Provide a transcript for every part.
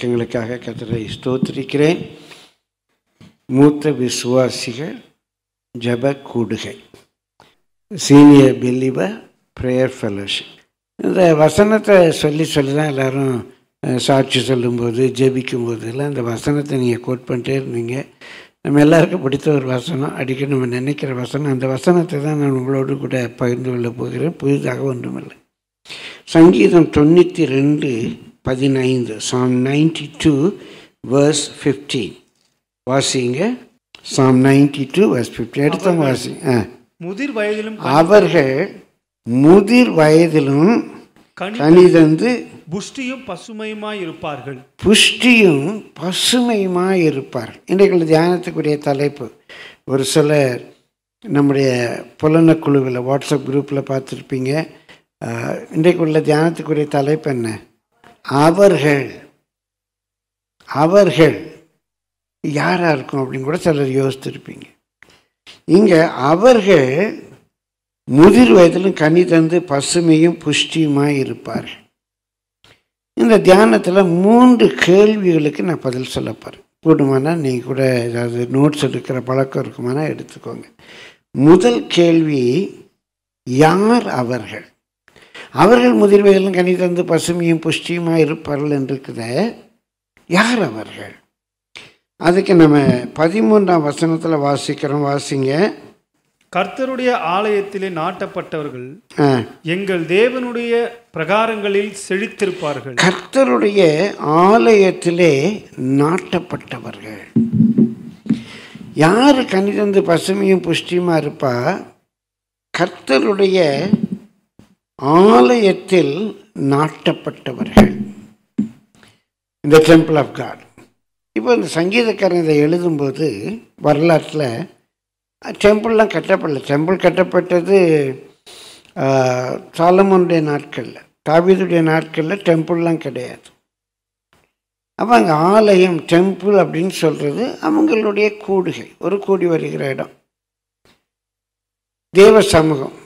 இறக்கங்களுக்காக கத்தரை ஸ்தோத்திரிக்கிறேன் மூத்த விசுவாசிகள் ஜப கூடுகை சீனியர் பிலீவர் ப்ரேயர் ஃபெலோஷிப் இந்த வசனத்தை சொல்லி சொல்லி தான் எல்லோரும் சாட்சி சொல்லும்போது ஜெபிக்கும் போதெல்லாம் இந்த வசனத்தை நீங்கள் கோட் பண்ணிட்டே இருந்தீங்க நம்ம எல்லாருக்கும் பிடித்த ஒரு வசனம் அடிக்கடி நம்ம நினைக்கிற வசனம் அந்த வசனத்தை தான் நான் உங்களோடு கூட பகிர்ந்து கொள்ளப் போகிறேன் புதிதாக ஒன்றுமில்லை சங்கீதம் தொண்ணூற்றி ரெண்டு பதினைந்து Psalm ninety two verse fifteen வாசிங்க Psalm ninety two verse fifteen எடுத்தவங்க வாசி முதிர் வயதிலும் அவர்கள் முதிர் வயதிலும் கணிதந்து புஷ்டியும் பசுமையுமாய் இருப்பார்கள் புஷ்டியும் பசுமையுமாய் இருப்பார்கள் இன்றைக்கு தியானத்துக்குரிய தலைப்பு ஒரு சிலர் நம்முடைய புலன குழுவில் வாட்ஸ்அப் குரூப்பில் பார்த்துருப்பீங்க இன்றைக்கு உள்ள தியானத்துக்குரிய தலைப்பு என்ன அவர்கள் அவர்கள் யாராக இருக்கும் அப்படின்னு கூட சிலர் யோசித்திருப்பீங்க இங்கே அவர்கள் முதிர் வயதிலும் கனி தந்து பசுமையும் புஷ்டியுமாக இருப்பார்கள் இந்த தியானத்தில் மூன்று கேள்விகளுக்கு நான் பதில் சொல்ல போகிறேன் கூடுமானா நீங்கள் கூட ஏதாவது நோட்ஸ் எடுக்கிற பழக்கம் இருக்குமானா எடுத்துக்கோங்க முதல் கேள்வி யார் அவர்கள் அவர்கள் முதிர்வைகளும் கனி தந்து பசுமையும் புஷ்டியுமாக இருப்பார்கள் என்று யார் அவர்கள் அதுக்கு நம்ம பதிமூன்றாம் வசனத்தில் வாசிக்கிறோம் வாசிங்க கர்த்தருடைய ஆலயத்திலே நாட்டப்பட்டவர்கள் எங்கள் தேவனுடைய பிரகாரங்களில் செழித்திருப்பார்கள் கர்த்தருடைய ஆலயத்திலே நாட்டப்பட்டவர்கள் யார் கனிதந்து பசுமையும் புஷ்டியுமா இருப்பா கர்த்தருடைய ஆலயத்தில் நாட்டப்பட்டவர்கள் இந்த டெம்பிள் ஆஃப் காட் இப்போ இந்த சங்கீதக்காரன் இதை எழுதும்போது வரலாற்றில் டெம்பிள்லாம் கட்டப்படல டெம்பிள் கட்டப்பட்டது சாலமனுடைய நாட்களில் தாவீதுடைய நாட்களில் டெம்பிள்லாம் கிடையாது அப்போ அங்கே ஆலயம் டெம்பிள் அப்படின்னு சொல்கிறது அவங்களுடைய கூடுகை ஒரு கூடி வருகிற இடம் தேவ சமூகம்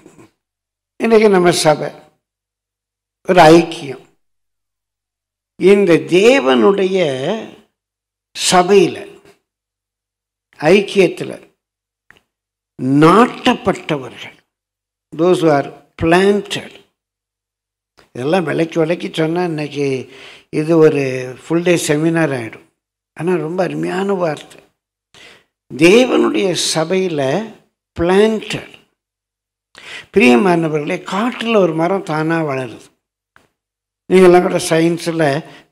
இன்றைக்கு நம்ம சபை ஒரு ஐக்கியம் இந்த தேவனுடைய சபையில் ஐக்கியத்தில் நாட்டப்பட்டவர்கள் தோஸ் ஆர் பிளான்டட் இதெல்லாம் விளக்கி விளக்கி சொன்னால் இன்றைக்கி இது ஒரு ஃபுல் டே செமினார் ஆகிடும் ஆனால் ரொம்ப அருமையான வார்த்தை தேவனுடைய சபையில் பிளான்டட் பிரியமானவர்களே காற்றில் ஒரு மரம் தானாக வளருது நீங்கள்லாம் கூட சயின்ஸில்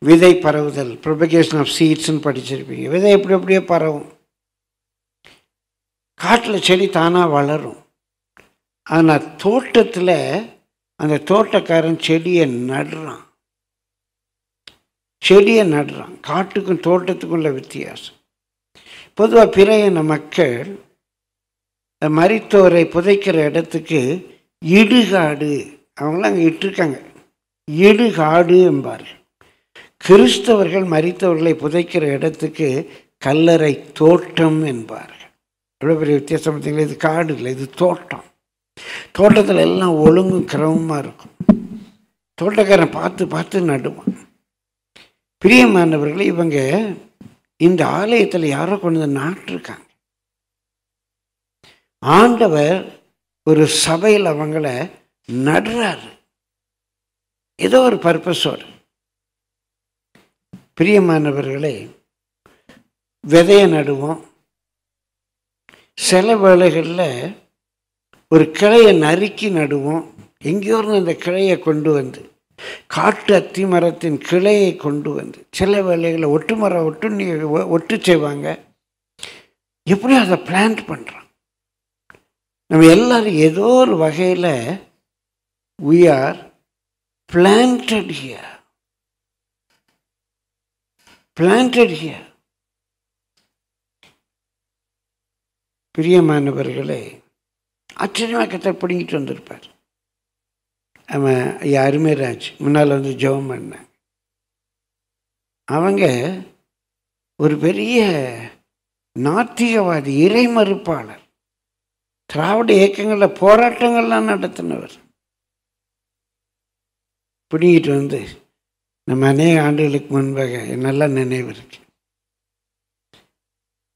விதை பரவுதல் ப்ரொபகேஷன் ஆஃப் சீட்ஸ்ன்னு படிச்சிருப்பீங்க விதை எப்படி எப்படியோ பரவும் காட்டில் செடி தானாக வளரும் ஆனால் தோட்டத்தில் அந்த தோட்டக்காரன் செடியை நடுறான் செடியை நடுறான் காட்டுக்கும் தோட்டத்துக்கும் உள்ள வித்தியாசம் பொதுவாக பிற இன மக்கள் மரித்தோரை புதைக்கிற இடத்துக்கு இடுகாடு அவங்களாம் அங்கே இட்டிருக்காங்க இடுகாடு என்பார் கிறிஸ்தவர்கள் மறித்தவர்களை புதைக்கிற இடத்துக்கு கல்லறை தோட்டம் என்பார்கள் இவ்வளோ பெரிய வித்தியாசம் பார்த்தீங்களா இது காடு இல்லை இது தோட்டம் தோட்டத்தில் எல்லாம் ஒழுங்கும் கிரமமாக இருக்கும் தோட்டக்காரன் பார்த்து பார்த்து நடுவான் பிரியமானவர்கள் இவங்க இந்த ஆலயத்தில் யாரோ கொண்டு வந்து நாட்டிருக்காங்க ஆண்டவர் ஒரு சபையில் அவங்கள நடுறாரு ஏதோ ஒரு பர்பஸோடு பிரியமானவர்களே விதையை நடுவோம் சில வேளைகளில் ஒரு கிளையை நறுக்கி நடுவோம் எங்கேயோ இருந்து அந்த கிளையை கொண்டு வந்து காட்டு அத்தி மரத்தின் கிளையை கொண்டு வந்து சில வேலைகளை ஒட்டு மரம் ஒட்டு ஒட்டு செய்வாங்க எப்படியும் அதை பிளான்ட் பண்ணுறான் நம்ம எல்லோரும் ஏதோ ஒரு வகையில் we are planted here planted here பிரியமானவர்களே ஆச்சரியமாக பிடிங்கிட்டு வந்திருப்பார் அவன் ஐயா அருமைராஜ் முன்னால் வந்து ஜெபம் பண்ண அவங்க ஒரு பெரிய நாத்திகவாதி இறை மறுப்பாளர் திராவிட இயக்கங்களில் போராட்டங்கள்லாம் நடத்தினவர் பிடிங்கிட்டு வந்து நம்ம அநேக ஆண்டுகளுக்கு முன்பாக என்னெல்லாம் நினைவு இருக்கு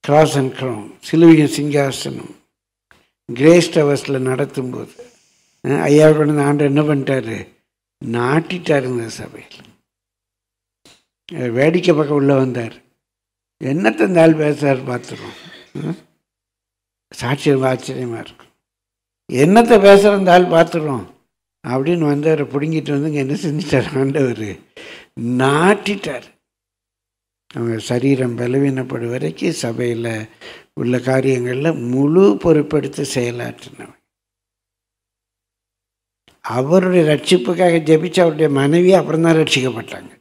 கிராஸ் அண்ட் க்ரௌன் சிலுவையும் சிங்காசனம் கிரேஸ்ட் ஹவர்ஸில் நடத்தும்போது ஐயா கொண்டு ஆண்டு என்ன பண்ணிட்டாரு நாட்டிட்டாருங்க சபையில் வேடிக்கை பக்கம் உள்ளே வந்தார் என்னத்தந்தால் இந்த ஆள் பேசுகிறார் பார்த்துருவோம் சாட்சியம் ஆச்சரியமாக இருக்கும் என்னத்தை பேசுகிறந்தால் பார்த்துருவோம் பார்த்துடுறோம் அப்படின்னு வந்தவரை பிடுங்கிட்டு வந்து இங்கே என்ன செஞ்சிட்டார் ஆண்டவர் நாட்டிட்டார் அவங்க சரீரம் பலவீனப்படும் வரைக்கும் சபையில் உள்ள காரியங்களில் முழு பொறுப்பெடுத்து செயலாற்றினவன் அவருடைய ரட்சிப்புக்காக ஜெபிச்சு அவருடைய மனைவி அப்புறம்தான் ரட்சிக்கப்பட்டாங்க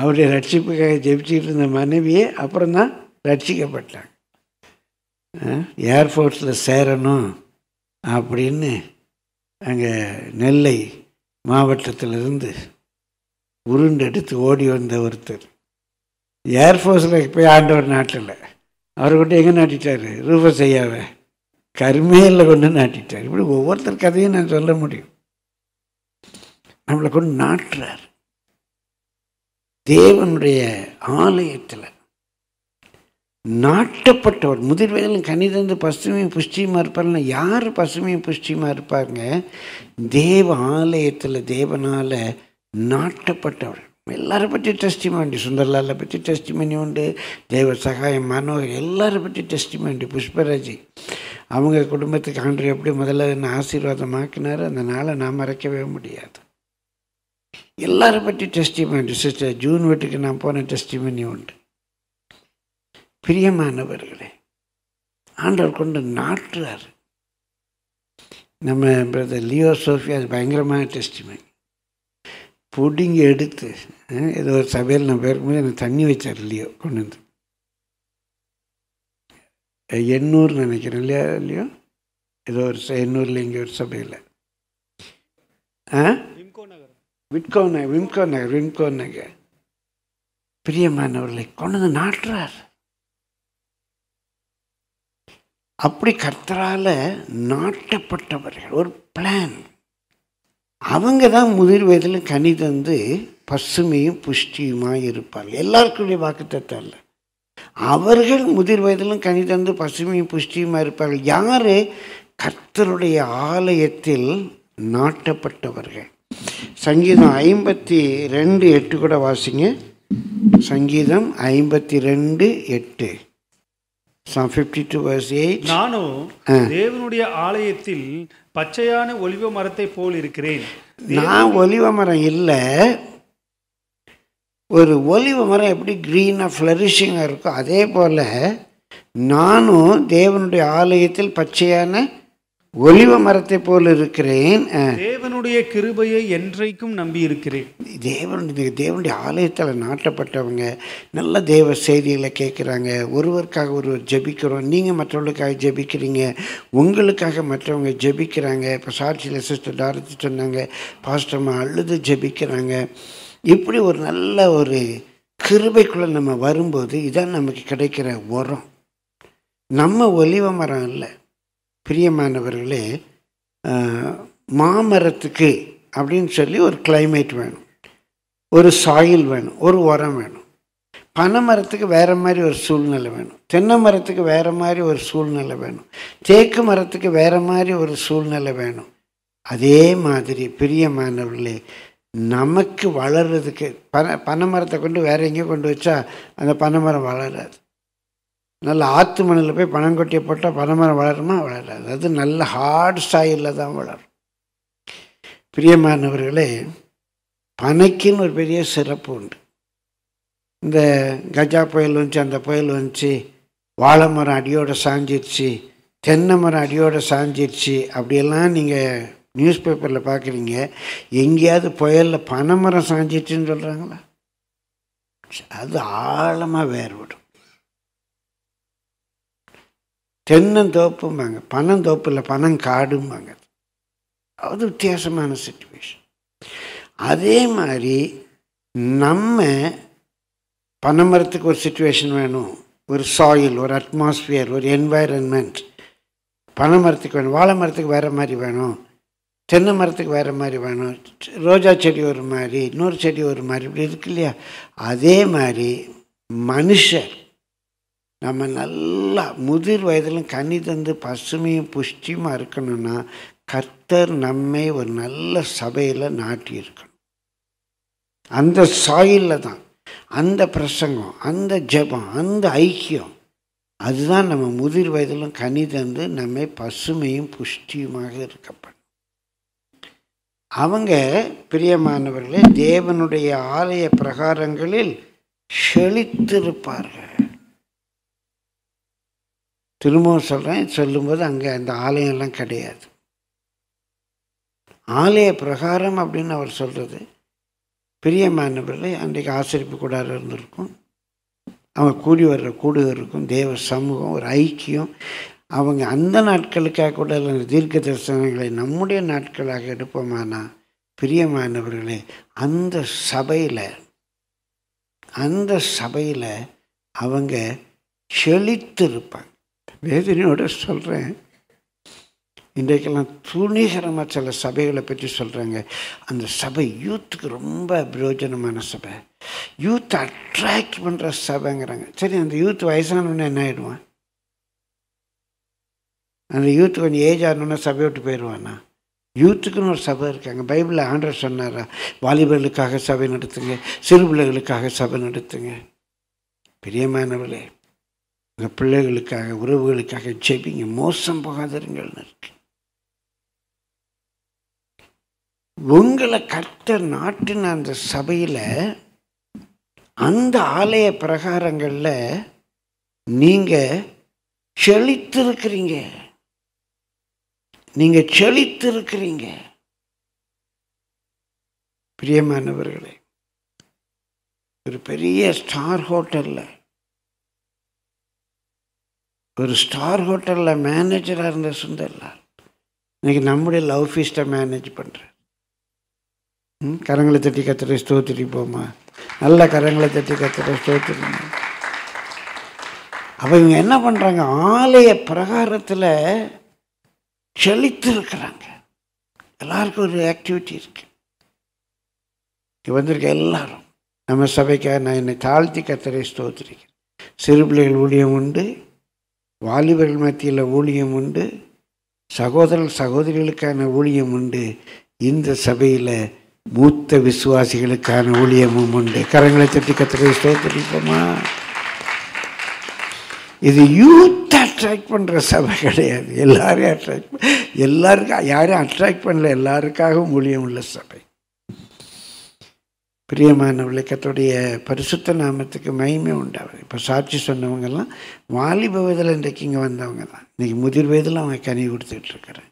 அவருடைய ரட்சிப்புக்காக ஜபிச்சுட்டு இருந்த மனைவியே அப்புறம்தான் ரட்சிக்கப்பட்டாங்க ஏர்ஃபோர்ஸில் சேரணும் அப்படின்னு அங்கே நெல்லை மாவட்டத்திலிருந்து உருண்டெடுத்து ஓடி வந்த ஒருத்தர் ஏர்ஃபோர்ஸில் போய் ஆண்டவர் நாட்டில் அவரை கொண்டு எங்கே நாட்டிட்டார் செய்யாத கருமையில் கொண்டு நாட்டிட்டார் இப்படி ஒவ்வொருத்தர் கதையும் நான் சொல்ல முடியும் நம்மளை கொண்டு நாட்டுறார் தேவனுடைய ஆலயத்தில் நாட்டப்பட்டவர் முதிர் வயதில் பசுமையும் புஷ்டியுமா இருப்பார்னா யார் பசுமையும் புஷ்டியுமா இருப்பாங்க தேவ ஆலயத்தில் தேவனால் நாட்டப்பட்டவர் எல்லாரை பற்றி டெஸ்டிமெண்ட் உண்டு சுந்தர்லாலை பற்றி டெஸ்டிமெண்ட் உண்டு தேவ சகாயம் மனோகர் எல்லாரை பற்றி டெஸ்டிமெண்ட் உண்டு புஷ்பராஜி அவங்க குடும்பத்துக்கு ஆண்டு எப்படி முதல்ல என்ன ஆக்கினார் அந்த நாளை நான் மறைக்கவே முடியாது எல்லாரை பற்றி டெஸ்டிமெண்ட் சிஸ்டர் ஜூன் வீட்டுக்கு நான் போன டெஸ்டிமெண்ட் உண்டு பிரியமானவர்களே ஆண்டவர் கொண்டு நாட்டுறார் நம்ம பிரதர் லியோ சோஃபியா அது பயங்கரமான டெஸ்ட்டுமே பிடிங்க எடுத்து ஏதோ ஒரு சபையில் நான் பேருக்கும்போது எனக்கு தண்ணி வச்சார் லியோ கொண்டு வந்து எண்ணூறு நினைக்கிறேன் இல்லையா இல்லையோ ஏதோ ஒரு எண்ணூரில் இங்கே ஒரு சபையில் ஆ விட்கோ நகர் விம்கோ நகர் விம்கோ நகர் பிரியமானவர்களை கொண்டு வந்து நாட்டுறார் அப்படி கர்த்தரால் நாட்டப்பட்டவர்கள் ஒரு பிளான் அவங்க தான் முதிர் வயதில் கனி தந்து பசுமையும் புஷ்டியுமாக இருப்பார்கள் எல்லாருக்குடைய வாக்குத்தத்தை அல்ல அவர்கள் முதிர் வயதிலும் கனி தந்து பசுமையும் புஷ்டியுமாக இருப்பார்கள் யார் கர்த்தருடைய ஆலயத்தில் நாட்டப்பட்டவர்கள் சங்கீதம் ஐம்பத்தி ரெண்டு எட்டு கூட வாசிங்க சங்கீதம் ஐம்பத்தி ரெண்டு எட்டு Psalm 52 verse 8. நானோ தேவனுடைய ஆலயத்தில் பச்சையான ஒலிவ மரத்தை போல் இருக்கிறேன் நான் ஒலிவ மரம் இல்லை ஒரு ஒலிவ மரம் எப்படி க்ரீனாக ஃப்ளரிஷிங்காக இருக்கோ அதே போல் நானும் தேவனுடைய ஆலயத்தில் பச்சையான ஒலிவ மரத்தை போல் இருக்கிறேன் தேவனுடைய கிருபையை என்றைக்கும் நம்பி இருக்கிறேன் தேவனுடைய தேவனுடைய ஆலயத்தில் நாட்டப்பட்டவங்க நல்ல தேவ செய்திகளை கேட்குறாங்க ஒருவருக்காக ஒருவர் ஜெபிக்கிறோம் நீங்கள் மற்றவர்களுக்காக ஜெபிக்கிறீங்க உங்களுக்காக மற்றவங்க ஜெபிக்கிறாங்க இப்போ சாட்சியில் சிஸ்டர் டாரத்தி சொன்னாங்க பாஸ்டர்மா அழுது ஜெபிக்கிறாங்க இப்படி ஒரு நல்ல ஒரு கிருபைக்குள்ளே நம்ம வரும்போது இதான் நமக்கு கிடைக்கிற உரம் நம்ம ஒலிவ மரம் இல்லை பிரியமானவர்களே மாமரத்துக்கு அப்படின்னு சொல்லி ஒரு கிளைமேட் வேணும் ஒரு சாயில் வேணும் ஒரு உரம் வேணும் பனை மரத்துக்கு வேறு மாதிரி ஒரு சூழ்நிலை வேணும் தென்னை மரத்துக்கு வேறு மாதிரி ஒரு சூழ்நிலை வேணும் தேக்கு மரத்துக்கு வேறு மாதிரி ஒரு சூழ்நிலை வேணும் அதே மாதிரி பிரியமானவர்களே நமக்கு வளர்கிறதுக்கு பனை பனை மரத்தை கொண்டு வேறு எங்கேயோ கொண்டு வச்சா அந்த பனை மரம் வளராது நல்ல ஆற்று மணலில் போய் பணம் கொட்டியை போட்டால் பனைமரம் வளருமா வளராது அது நல்ல ஹார்ட் சாயிலில் தான் வளரும் பிரியமானவர்களே பனைக்குன்னு ஒரு பெரிய சிறப்பு உண்டு இந்த கஜா புயல் வந்துச்சு அந்த புயல் வந்துச்சு வாழை மரம் அடியோடு சாஞ்சிருச்சு தென்னை மரம் அடியோடு சாஞ்சிருச்சு அப்படியெல்லாம் நீங்கள் நியூஸ் பேப்பரில் பார்க்குறீங்க எங்கேயாவது புயலில் பனை மரம் சாஞ்சிட்டுன்னு சொல்கிறாங்களா அது ஆழமாக வேறுபடும் தென்னந்தோப்பும்பாங்க தோப்பு இல்லை காடும்பாங்க அது வித்தியாசமான சுச்சுவேஷன் அதே மாதிரி நம்ம பனைமரத்துக்கு ஒரு சுச்சுவேஷன் வேணும் ஒரு சாயில் ஒரு அட்மாஸ்ஃபியர் ஒரு என்வாயரன்மெண்ட் பனை மரத்துக்கு வேணும் வாழை மரத்துக்கு வேறு மாதிரி வேணும் தென்னை மரத்துக்கு வேறு மாதிரி வேணும் ரோஜா செடி ஒரு மாதிரி இன்னொரு செடி ஒரு மாதிரி இப்படி இருக்கு இல்லையா அதே மாதிரி மனுஷர் நம்ம நல்லா முதிர் வயதிலும் கனி தந்து பசுமையும் புஷ்டியுமாக இருக்கணும்னா கர்த்தர் நம்மை ஒரு நல்ல சபையில் நாட்டியிருக்கணும் அந்த சாயிலில் தான் அந்த பிரசங்கம் அந்த ஜபம் அந்த ஐக்கியம் அதுதான் நம்ம முதிர் வயதிலும் கனி தந்து நம்மை பசுமையும் புஷ்டியுமாக இருக்கப்படும் அவங்க பிரியமானவர்களே தேவனுடைய ஆலய பிரகாரங்களில் செழித்திருப்பார்கள் திரும்பவும் சொல்கிறேன் சொல்லும்போது அங்கே அந்த ஆலயம்லாம் கிடையாது ஆலய பிரகாரம் அப்படின்னு அவர் சொல்கிறது பிரியமானவர்களே அன்றைக்கு ஆசிரிப்பு கூடாரம் இருந்திருக்கும் அவங்க கூடி வர்ற கூடுகள் இருக்கும் தேவ சமூகம் ஒரு ஐக்கியம் அவங்க அந்த நாட்களுக்காக கூட தீர்க்க தரிசனங்களை நம்முடைய நாட்களாக எடுப்போமானா பிரியமானவர்களே அந்த சபையில் அந்த சபையில் அவங்க செழித்திருப்பாங்க வேதனையோடு சொல்கிறேன் இன்றைக்கெல்லாம் துணிகரமாக சில சபைகளை பற்றி சொல்கிறாங்க அந்த சபை யூத்துக்கு ரொம்ப பிரயோஜனமான சபை யூத் அட்ராக்ட் பண்ணுற சபைங்கிறாங்க சரி அந்த யூத் வயசானவனே என்ன ஆகிடுவான் அந்த யூத் கொஞ்சம் ஏஜ் ஆனோன்னா சபை விட்டு போயிடுவானா யூத்துக்குன்னு ஒரு சபை இருக்காங்க பைபிளில் ஆண்டர் சொன்னாரா வாலிபர்களுக்காக சபை நடத்துங்க சிறு பிள்ளைகளுக்காக சபை நடத்துங்க பிரியமானவர்களே உங்கள் பிள்ளைகளுக்காக உறவுகளுக்காக ஜெபிங்க மோசம் போகாதருங்கள் இருக்கு உங்களை கர்த்தர் நாட்டின் அந்த சபையில் அந்த ஆலய பிரகாரங்களில் நீங்கள் செழித்திருக்கிறீங்க நீங்கள் செழித்திருக்கிறீங்க பிரியமானவர்களே ஒரு பெரிய ஸ்டார் ஹோட்டலில் ஒரு ஸ்டார் ஹோட்டலில் மேனேஜராக இருந்த சுந்தர்லால் இன்றைக்கி நம்முடைய லவ் ஃபீஸ்ட்டை மேனேஜ் பண்ணுறேன் ம் கரங்களை தட்டி கத்துற ஸ்தோத்திரி போமா நல்ல கரங்களை தட்டி கத்துற ஸ்தோத்திரி அப்போ இவங்க என்ன பண்ணுறாங்க ஆலய பிரகாரத்தில் செழித்து இருக்கிறாங்க எல்லாருக்கும் ஒரு ஆக்டிவிட்டி இருக்குது இங்கே வந்திருக்க எல்லாரும் நம்ம சபைக்காக நான் என்னை தாழ்த்தி கத்தரை ஸ்தோத்திரிக்கிறேன் சிறு பிள்ளைகள் ஊழியம் உண்டு வாலிபர்கள் மத்தியில் ஊழியம் உண்டு சகோதரர் சகோதரிகளுக்கான ஊழியம் உண்டு இந்த சபையில் மூத்த விசுவாசிகளுக்கான ஊழியமும் உண்டு கரங்களை தட்டி கத்துக்க ஸ்தோத்தரிப்போமா இது யூத் அட்ராக்ட் பண்ணுற சபை கிடையாது எல்லாரையும் அட்ராக்ட் எல்லாருக்கும் யாரும் அட்ராக்ட் பண்ணல எல்லாருக்காகவும் ஊழியம் உள்ள சபை பிரியமானவளை கத்தோடைய பரிசுத்த நாமத்துக்கு மகிமை உண்டாவது இப்போ சாட்சி சொன்னவங்கெல்லாம் வாலிப வயதில் இன்றைக்கு இங்கே வந்தவங்க தான் இன்றைக்கி முதிர் வயதில் அவங்க கனி கொடுத்துக்கிட்டு இருக்கிறாங்க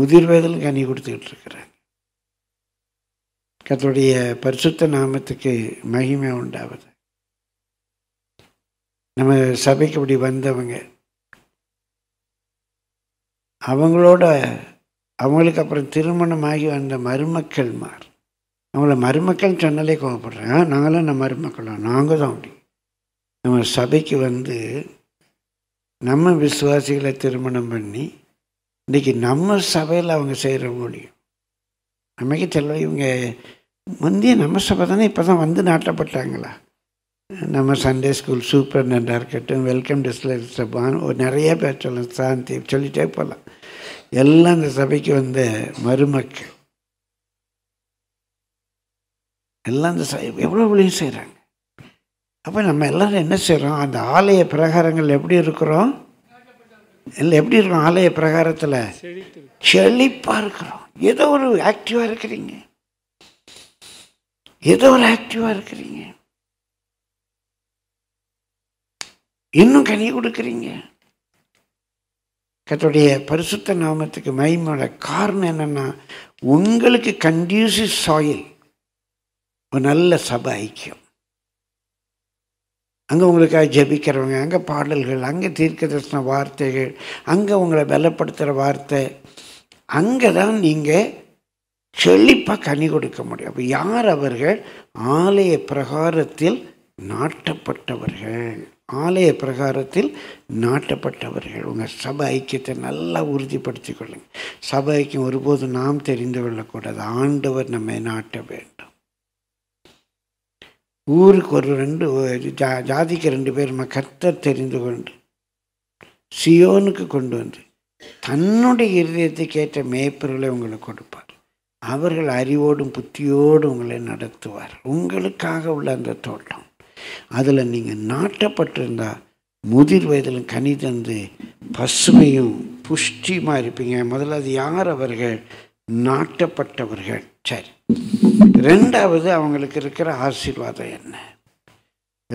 முதிர் வயதில் கனி கொடுத்துக்கிட்டு இருக்கிறாங்க கத்தோடைய பரிசுத்த நாமத்துக்கு மகிமை உண்டாவது நம்ம சபைக்கு இப்படி வந்தவங்க அவங்களோட அவங்களுக்கு அப்புறம் திருமணமாகி வந்த மருமக்கள்மார் அவங்கள மருமக்கள்னு சொன்னாலே கோவப்படுறாங்க நாங்களும் நம்ம மருமக்களும் நாங்கள் தான் அப்படி நம்ம சபைக்கு வந்து நம்ம விசுவாசிகளை திருமணம் பண்ணி இன்றைக்கி நம்ம சபையில் அவங்க செய்கிற முடியும் நமக்கு செல்ல இவங்க முந்தைய நம்ம சபை தானே இப்போ தான் வந்து நாட்டப்பட்டாங்களா நம்ம சண்டே ஸ்கூல் சூப்பர்டெண்டாக இருக்கட்டும் வெல்கம் டிஸ்லர் சபான் நிறைய பேர் சொல்லலாம் சாந்தி சொல்லிகிட்டே போகலாம் எல்லாம் இந்த சபைக்கு வந்த மருமக்கள் எல்லாம் இந்த எவ்வளோ வழியும் செய்கிறாங்க அப்போ நம்ம எல்லோரும் என்ன செய்கிறோம் அந்த ஆலய பிரகாரங்கள் எப்படி இருக்கிறோம் இல்லை எப்படி இருக்கும் ஆலய பிரகாரத்தில் செழிப்பாக இருக்கிறோம் ஏதோ ஒரு ஆக்டிவாக இருக்கிறீங்க ஏதோ ஒரு ஆக்டிவாக இருக்கிறீங்க இன்னும் கனி கொடுக்குறீங்க கத்தோடைய பரிசுத்த நாமத்துக்கு மகிமையோட காரணம் என்னென்னா உங்களுக்கு கண்டியூசிவ் சாயில் ஒரு நல்ல சபை ஐக்கியம் அங்கே உங்களுக்காக ஜபிக்கிறவங்க அங்கே பாடல்கள் அங்கே தீர்க்க தரிசன வார்த்தைகள் அங்கே உங்களை வெலப்படுத்துகிற வார்த்தை அங்கே தான் நீங்கள் செழிப்பாக கனி கொடுக்க முடியும் அப்போ யார் அவர்கள் ஆலய பிரகாரத்தில் நாட்டப்பட்டவர்கள் ஆலய பிரகாரத்தில் நாட்டப்பட்டவர்கள் உங்கள் சபை ஐக்கியத்தை நல்லா உறுதிப்படுத்தி கொள்ளுங்கள் சபை ஐக்கியம் ஒருபோது நாம் தெரிந்து கொள்ளக்கூடாது ஆண்டவர் நம்மை நாட்ட வேண்டும் ஊருக்கு ஒரு ரெண்டு ஜா ஜாதிக்கு ரெண்டு பேர் நம்ம கர்த்தர் தெரிந்து கொண்டு சியோனுக்கு கொண்டு வந்து தன்னுடைய இருதயத்துக்கு ஏற்ற மேய்ப்பர்களை உங்களுக்கு கொடுப்பார் அவர்கள் அறிவோடும் புத்தியோடும் உங்களை நடத்துவார் உங்களுக்காக உள்ள அந்த தோட்டம் அதில் நீங்கள் நாட்டப்பட்டிருந்தால் முதிர் வயதிலும் கனி தந்து பசுமையும் புஷ்டியுமாக இருப்பீங்க முதல்ல அது யார் அவர்கள் நாட்டப்பட்டவர்கள் சரி ரெண்டாவது அவங்களுக்கு இருக்கிற ஆசீர்வாதம் என்ன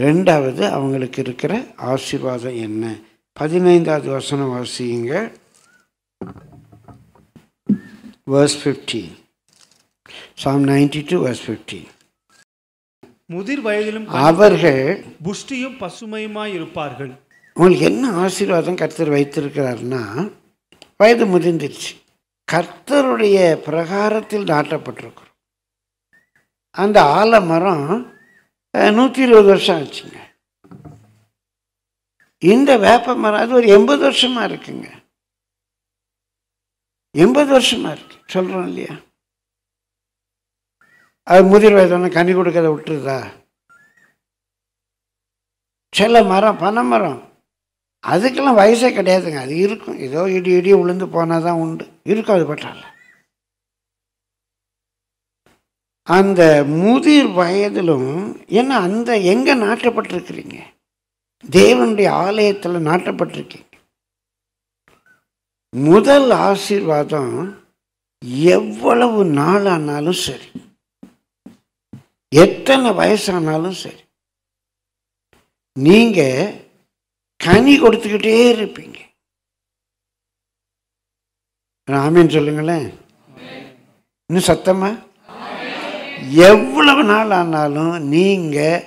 ரெண்டாவது அவங்களுக்கு இருக்கிற ஆசீர்வாதம் என்ன பதினைந்தாவது வசனம் வாசியுங்க verse Psalm ninety two verse fifteen முதிர் வயதிலும் அவர்கள் புஷ்டியும் பசுமையுமாய் இருப்பார்கள் உங்களுக்கு என்ன ஆசீர்வாதம் கர்த்தர் வைத்திருக்கிறாருன்னா வயது முதிர்ந்துருச்சு கர்த்தருடைய பிரகாரத்தில் நாட்டப்பட்டிருக்கிறோம் அந்த ஆலமரம் நூற்றி இருபது வருஷம் ஆச்சுங்க இந்த வேப்ப மரம் அது ஒரு எண்பது வருஷமாக இருக்குங்க எண்பது வருஷமாக இருக்கு சொல்கிறோம் இல்லையா அது முதிர் வயதான கனி கொடுக்கறதை விட்டுருதா சில மரம் பனை மரம் அதுக்கெல்லாம் வயசே கிடையாதுங்க அது இருக்கும் ஏதோ இடி இடி உளுந்து போனால் தான் உண்டு இருக்கும் அது பட்டால அந்த முதிர் வயதிலும் ஏன்னா அந்த எங்கே நாட்டப்பட்டிருக்கிறீங்க தேவனுடைய ஆலயத்தில் நாட்டப்பட்டிருக்கீங்க முதல் ஆசீர்வாதம் எவ்வளவு நாளானாலும் சரி எத்தனை வயசானாலும் சரி நீங்கள் கனி கொடுத்துக்கிட்டே இருப்பீங்க ஆமின்னு சொல்லுங்களேன் இன்னும் சத்தமா எவ்வளவு நாள் ஆனாலும் நீங்கள்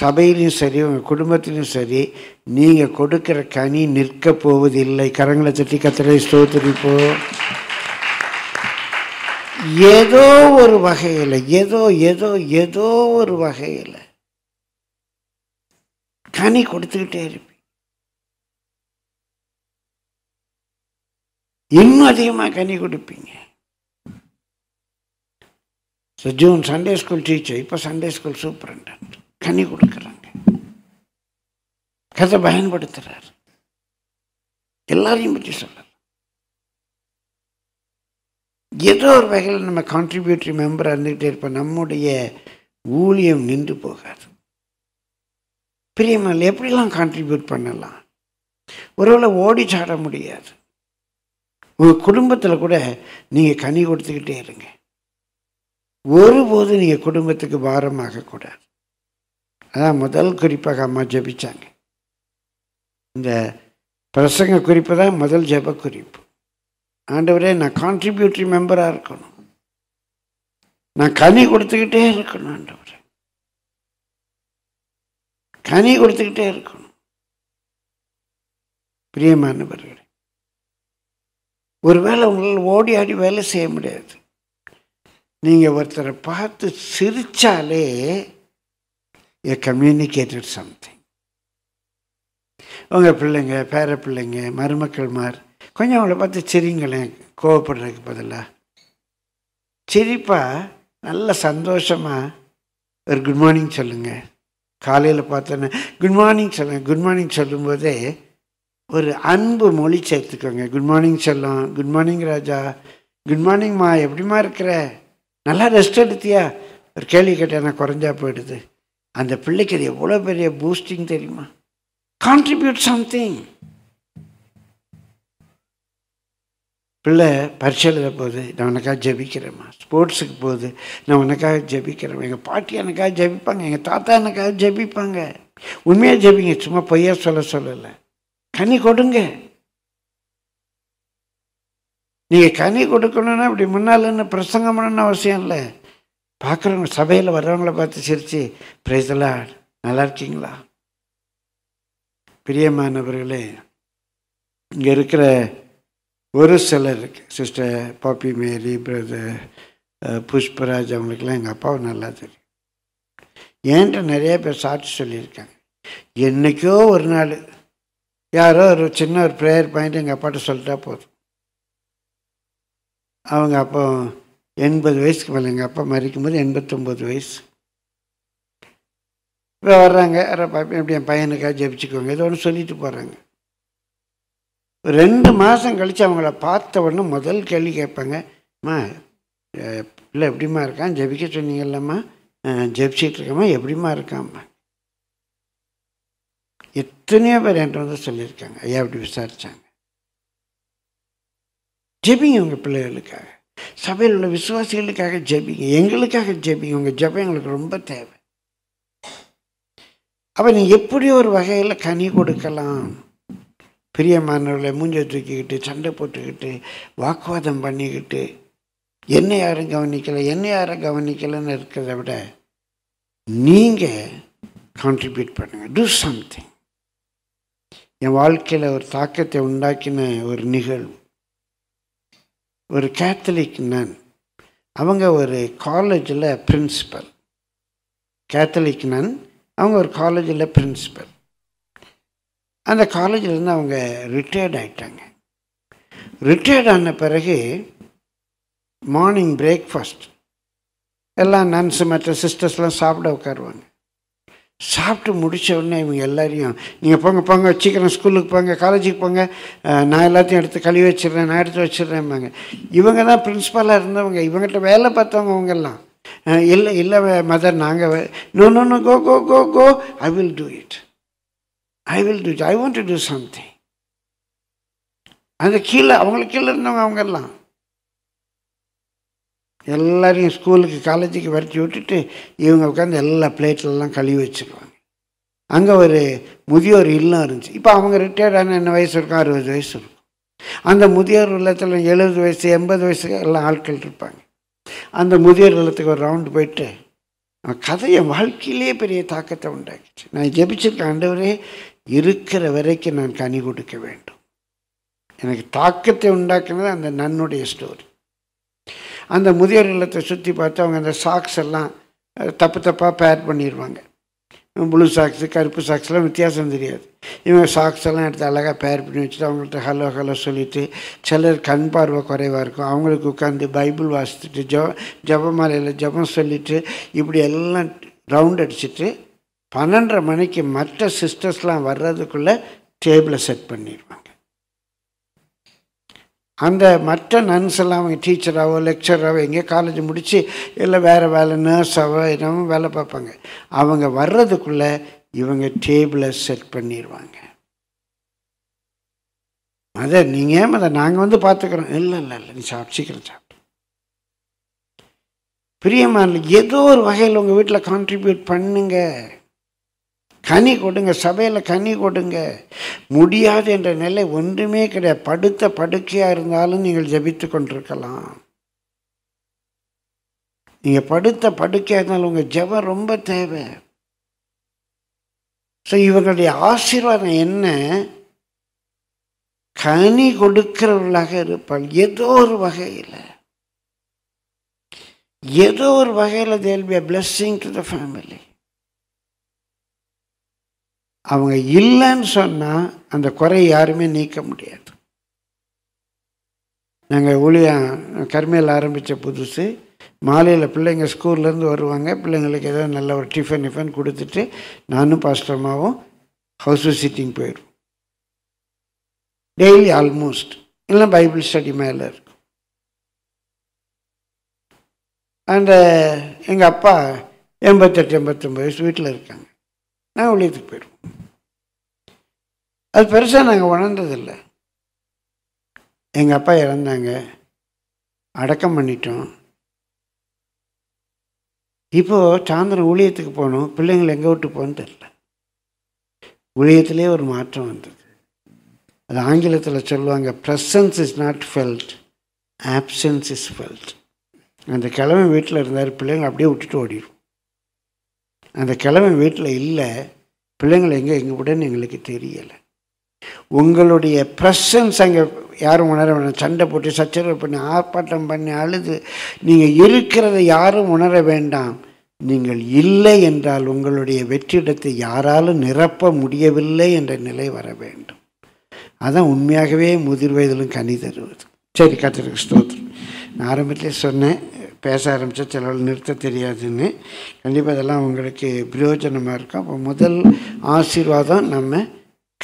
சபையிலையும் சரி உங்கள் குடும்பத்திலையும் சரி நீங்கள் கொடுக்குற கனி நிற்க போவதில்லை கரங்களை தட்டி கத்திரை ஸ்தோத்திரிப்போ ஏதோ ஒரு வகையில் ஏதோ ஏதோ ஏதோ ஒரு வகையில் கனி கொடுத்துக்கிட்டே இருப்பீங்க இன்னும் அதிகமாக கனி கொடுப்பீங்க so June Sunday school teacher இப்போ சண்டே ஸ்கூல் சூப்பரண்ட் கனி கொடுக்குறாங்க கதை பயன்படுத்துகிறார் எல்லாரையும் பற்றி சொல்ல ஏதோ ஒரு வகையில் நம்ம கான்ட்ரிபியூட்டரி மெம்பராக இருந்துக்கிட்டே இருப்போம் நம்முடைய ஊழியம் நின்று போகாது பிரியமல் எப்படிலாம் கான்ட்ரிபியூட் பண்ணலாம் ஒருவேளை ஓடி சாட முடியாது உங்கள் குடும்பத்தில் கூட நீங்கள் கனி கொடுத்துக்கிட்டே இருங்க ஒருபோது நீங்கள் குடும்பத்துக்கு பாரமாகக்கூடாது அதான் முதல் குறிப்பாக அம்மா ஜபிச்சாங்க இந்த பிரசங்க குறிப்பு தான் முதல் ஜப குறிப்பு ஆண்டவரே நான் கான்ட்ரிபியூட்டரி மெம்பராக இருக்கணும் நான் கனி கொடுத்துக்கிட்டே இருக்கணும் ஆண்டவர் கனி கொடுத்துக்கிட்டே இருக்கணும் பிரியமானவர்களே ஒருவேளை உங்களால் ஓடி ஆடி வேலை செய்ய முடியாது நீங்கள் ஒருத்தரை பார்த்து சிரித்தாலே ஏ கம்யூனிகேட்டட் சம்திங் உங்கள் பிள்ளைங்க பேர பிள்ளைங்க மருமக்கள் மாதிரி கொஞ்சம் அவளை பார்த்து சிரிங்களேன் கோவப்படுறதுக்கு பதிலாக சிரிப்பா நல்ல சந்தோஷமாக ஒரு குட் மார்னிங் சொல்லுங்கள் காலையில் பார்த்தோன்னே குட் மார்னிங் சொல்லுங்கள் குட் மார்னிங் சொல்லும்போதே ஒரு அன்பு மொழி சேர்த்துக்கோங்க குட் மார்னிங் சொல்லும் குட் மார்னிங் ராஜா குட் மார்னிங்மா எப்படிமா இருக்கிற நல்லா ரெஸ்ட் எடுத்தியா ஒரு கேள்வி கேட்டேன் குறைஞ்சா போயிடுது அந்த பிள்ளைக்கு அது எவ்வளோ பெரிய பூஸ்டிங் தெரியுமா கான்ட்ரிபியூட் சம்திங் பிள்ளை பரிசலில் போகுது நான் உனக்காக ஜபிக்கிறேம்மா ஸ்போர்ட்ஸுக்கு போகுது நான் உனக்காக ஜபிக்கிறேன் எங்கள் பாட்டி எனக்காக ஜபிப்பாங்க எங்கள் தாத்தா எனக்காக ஜபிப்பாங்க உண்மையாக ஜபிங்க சும்மா பொய்யா சொல்ல சொல்லலை கனி கொடுங்க நீங்கள் கனி கொடுக்கணும்னா இப்படி முன்னாலன்னு பிரசங்கம் பண்ணணும்னு அவசியம் இல்லை பார்க்குறவங்க சபையில் வர்றவங்கள பார்த்து சிரித்து பிரைஸ்லா நல்லா இருக்கீங்களா பிரியமானவர்களே இங்கே இருக்கிற ஒரு சிலருக்கு sister Poppy Mary brother Pushparaj அவங்களுக்குலாம் எங்கள் அப்பாவை நல்லா தெரியும் ஏன்ட்டு நிறைய பேர் சாட்சி சொல்லியிருக்காங்க என்றைக்கோ ஒரு நாள் யாரோ ஒரு சின்ன ஒரு ப்ரேயர் பாயிண்ட் எங்கள் அப்பாட்ட சொல்லிட்டா போதும் அவங்க அப்போ எண்பது வயசுக்கு மேலே எங்கள் அப்பா மறிக்கும் போது எண்பத்தொம்போது வயசு இப்போ வர்றாங்க யாரோ பாப்பி எப்படி என் பையனுக்காக ஜெபிச்சுக்கோங்க ஏதோ ஒன்று சொல்லிட்டு போகிறாங்க ரெண்டு மாதம் கழித்து அவங்கள பார்த்த உடனே முதல் கேள்வி கேட்பாங்க அம்மா இல்லை எப்படிம்மா இருக்கான் ஜெபிக்க சொன்னீங்கல்லம்மா ஜெபிச்சிட்டு இருக்கம்மா எப்படிம்மா இருக்காம்மா எத்தனையோ பேர் என்கிட்ட வந்து சொல்லியிருக்காங்க ஐயா அப்படி விசாரித்தாங்க ஜெபிங்க உங்கள் பிள்ளைகளுக்காக சபையில் உள்ள விசுவாசிகளுக்காக ஜெபிங்க எங்களுக்காக ஜெபிங்க உங்கள் ஜெபம் எங்களுக்கு ரொம்ப தேவை அப்போ நீங்கள் எப்படி ஒரு வகையில் கனி கொடுக்கலாம் பிரியமானவர்களை மூஞ்ச தூக்கிக்கிட்டு சண்டை போட்டுக்கிட்டு வாக்குவாதம் பண்ணிக்கிட்டு என்ன யாரும் கவனிக்கலை என்ன யாரும் கவனிக்கலைன்னு இருக்கிறத விட நீங்கள் கான்ட்ரிபியூட் பண்ணுங்கள் டூ சம்திங் என் வாழ்க்கையில் ஒரு தாக்கத்தை உண்டாக்கின ஒரு நிகழ்வு ஒரு கேத்தலிக் நன் அவங்க ஒரு காலேஜில் பிரின்ஸிபல் கேத்தலிக் நன் அவங்க ஒரு காலேஜில் பிரின்ஸிபல் அந்த காலேஜிலேருந்து அவங்க ரிட்டையர்ட் ஆகிட்டாங்க ரிட்டையர்ட் ஆன பிறகு மார்னிங் பிரேக்ஃபாஸ்ட் எல்லாம் நன்ஸு மற்ற சிஸ்டர்ஸ்லாம் சாப்பிட உட்காருவாங்க சாப்பிட்டு முடித்த உடனே இவங்க எல்லாரையும் நீங்கள் போங்க போங்க வச்சுக்கிறேன் ஸ்கூலுக்கு போங்க காலேஜுக்கு போங்க நான் எல்லாத்தையும் எடுத்து கழுவி வச்சிடுறேன் நான் எடுத்து வச்சிடுறேன்பாங்க இவங்க தான் பிரின்ஸிபாலாக இருந்தவங்க இவங்ககிட்ட வேலை பார்த்தவங்க அவங்கெல்லாம் இல்லை இல்லை மதர் நாங்கள் no no no go go go go I will do it I will do I want to do something அந்த கீழே அவங்களுக்கு கீழே இருந்தவங்க அவங்கெல்லாம் எல்லாரையும் ஸ்கூலுக்கு காலேஜுக்கு வரைச்சி விட்டுட்டு இவங்க உட்காந்து எல்லா பிளேட்லலாம் கழுவி வச்சுருவாங்க அங்கே ஒரு முதியோர் இல்லம் இருந்துச்சு இப்போ அவங்க ரிட்டையர்ட் ஆன என்ன வயசு இருக்கும் அறுபது வயசு இருக்கும் அந்த முதியோர் இல்லத்தில் எழுபது வயசு எண்பது வயசு எல்லாம் ஆட்கள் இருப்பாங்க அந்த முதியோர் இல்லத்துக்கு ஒரு ரவுண்டு போயிட்டு கதை என் வாழ்க்கையிலேயே பெரிய தாக்கத்தை உண்டாக்கிச்சு நான் ஜெபிச்சிருக்கேன் ஆண்டவரே இருக்கிற வரைக்கும் நான் கனி கொடுக்க வேண்டும் எனக்கு தாக்கத்தை உண்டாக்குனது அந்த நன்னுடைய ஸ்டோரி அந்த முதியோர் இல்லத்தை சுற்றி பார்த்து அவங்க அந்த சாக்ஸ் எல்லாம் தப்பு தப்பாக பேர் பண்ணிடுவாங்க ப்ளூ சாக்ஸு கருப்பு சாக்ஸ்லாம் வித்தியாசம் தெரியாது இவங்க சாக்ஸ் எல்லாம் எடுத்து அழகாக பேர் பண்ணி வச்சுட்டு அவங்கள்ட்ட ஹலோ ஹலோ சொல்லிவிட்டு சிலர் கண் பார்வை குறைவாக இருக்கும் அவங்களுக்கு உட்காந்து பைபிள் வாசித்துட்டு ஜப ஜபமாலையில் ஜபம் சொல்லிவிட்டு இப்படி எல்லாம் ரவுண்ட் அடிச்சுட்டு பன்னெண்டரை மணிக்கு மற்ற சிஸ்டர்ஸ்லாம் வர்றதுக்குள்ளே டேபிளை செட் பண்ணிடுவாங்க அந்த மற்ற நன்ஸ் எல்லாம் அவங்க டீச்சராகவோ லெக்சராகவோ எங்கேயோ காலேஜ் முடித்து இல்லை வேறு வேலை நர்ஸாகவோ என்னவோ வேலை பார்ப்பாங்க அவங்க வர்றதுக்குள்ளே இவங்க டேபிளை செட் பண்ணிடுவாங்க அதை நீங்கள் ஏன் அதை நாங்கள் வந்து பார்த்துக்குறோம் இல்லை இல்லை இல்லை நீ சாப்பிட்டு சீக்கிரம் சாப்பிட்டு பிரியமான ஏதோ ஒரு வகையில் உங்கள் வீட்டில் கான்ட்ரிபியூட் பண்ணுங்கள் கனி கொடுங்க சபையில் கனி கொடுங்க முடியாது என்ற நிலை ஒன்றுமே கிடையாது படுத்த படுக்கையாக இருந்தாலும் நீங்கள் ஜபித்து கொண்டிருக்கலாம் நீங்கள் படுத்த படுக்கையாக இருந்தாலும் உங்கள் ஜபம் ரொம்ப தேவை ஸோ இவங்களுடைய ஆசீர்வாதம் என்ன கனி கொடுக்கிறவர்களாக இருப்பால் ஏதோ ஒரு வகையில் ஏதோ ஒரு வகையில் they'll be a blessing to the family அவங்க இல்லைன்னு சொன்னால் அந்த குறை யாருமே நீக்க முடியாது நாங்கள் ஊழியம் கருமையில் ஆரம்பித்த புதுசு மாலையில் பிள்ளைங்க ஸ்கூல்லேருந்து வருவாங்க பிள்ளைங்களுக்கு ஏதோ நல்ல ஒரு டிஃபன் டிஃபன் கொடுத்துட்டு நானும் பாஸ்டமாகவும் ஹவுஸ் விசிட்டிங் போயிடுவோம் டெய்லி ஆல்மோஸ்ட் இல்லை பைபிள் ஸ்டடி மேலே இருக்கும் அந்த எங்கள் அப்பா எண்பத்தெட்டு எண்பத்தொம்பது வயசு வீட்டில் இருக்காங்க நான் ஊழியத்துக்கு போயிடுவோம் அது பெருசாக நாங்கள் உணர்ந்ததில்லை எங்கள் அப்பா இறந்தாங்க அடக்கம் பண்ணிட்டோம் இப்போது சாயந்தரம் ஊழியத்துக்கு போகணும் பிள்ளைங்களை எங்கே விட்டு போகணும்னு தெரில ஊழியத்திலே ஒரு மாற்றம் வந்தது அது ஆங்கிலத்தில் சொல்லுவாங்க presence is not felt absence is felt அந்த கிழமை வீட்டில் இருந்தார் பிள்ளைங்களை அப்படியே விட்டுட்டு ஓடிடும் அந்த கிழமை வீட்டில் இல்லை பிள்ளைங்களை எங்கே எங்கே விடன்னு எங்களுக்கு தெரியலை உங்களுடைய ப்ரெசன்ஸ் அங்கே யாரும் உணர வேண்டாம் சண்டை போட்டு சச்சரவு பண்ணி ஆர்ப்பாட்டம் பண்ணி அழுது நீங்கள் இருக்கிறத யாரும் உணர வேண்டாம் நீங்கள் இல்லை என்றால் உங்களுடைய வெற்றிடத்தை யாராலும் நிரப்ப முடியவில்லை என்ற நிலை வர வேண்டும் அதான் உண்மையாகவே முதிர் வயதிலும் கனி தருவது சரி கத்திரிக்கு ஸ்தோத்திரம் நான் ஆரம்பத்திலே சொன்னேன் பேச ஆரம்பித்த செலவில் நிறுத்த தெரியாதுன்னு கண்டிப்பாக அதெல்லாம் உங்களுக்கு பிரயோஜனமாக இருக்கும் அப்போ முதல் ஆசீர்வாதம் நம்ம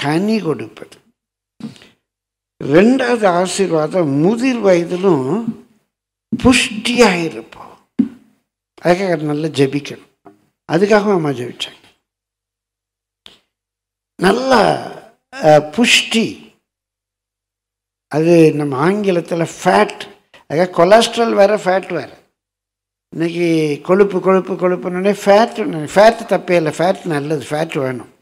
கனி கொடுப்பது ரெண்டாவது ஆசீர்வாதம் முதிர் வயதிலும் புஷ்டியாக இருப்போம் அதுக்காக நல்லா ஜபிக்கணும் அதுக்காக அம்மா ஜபிச்சாங்க நல்ல புஷ்டி அது நம்ம ஆங்கிலத்தில் ஃபேட் அதுக்காக கொலஸ்ட்ரால் வேறு ஃபேட் வேறு இன்றைக்கி கொழுப்பு கொழுப்பு கொழுப்புனே ஃபேட் ஃபேட் தப்பே இல்லை ஃபேட் நல்லது ஃபேட் வேணும்